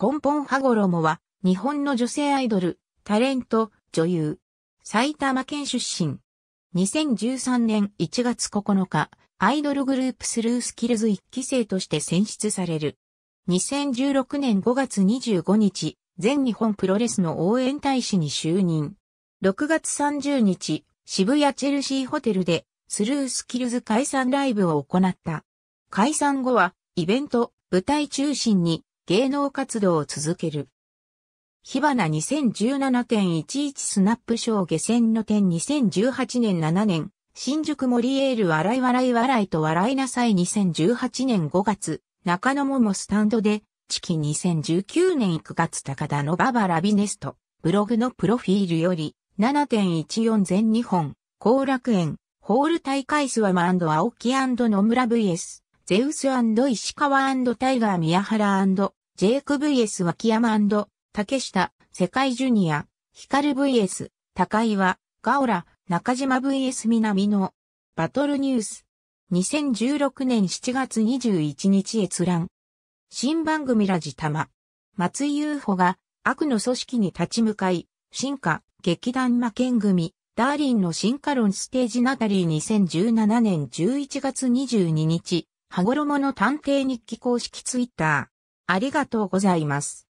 根本羽衣は、日本の女性アイドル、タレント、女優。埼玉県出身。2013年1月9日、アイドルグループスルースキルズ1期生として選出される。2016年5月25日、全日本プロレスの応援大使に就任。6月30日、渋谷チェルシーホテルで、スルースキルズ解散ライブを行った。解散後は、イベント、舞台中心に、芸能活動を続ける。火花2017.11スナップ賞下船の点2018年7年、新宿モリエール笑い笑い笑いと笑いなさい2018年5月、中野桃スタンドで、チキ2019年9月高田のババラビネスト、ブログのプロフィールより、7.14全日本、後楽園、ホール大会スワマ青木野村 VS、ゼウス石川タイガー宮原ジェイク VS 脇山竹下、世界ジュニア、ヒカル VS、高岩、ガオラ、中島 VS 南のバトルニュース。2016年7月21日閲覧。新番組ラジタマ。松井優穂が悪の組織に立ち向かい、進化、劇団魔剣組、ダーリンの進化論ステージナタリー2017年11月22日、はごろもの探偵日記公式ツイッター。ありがとうございます。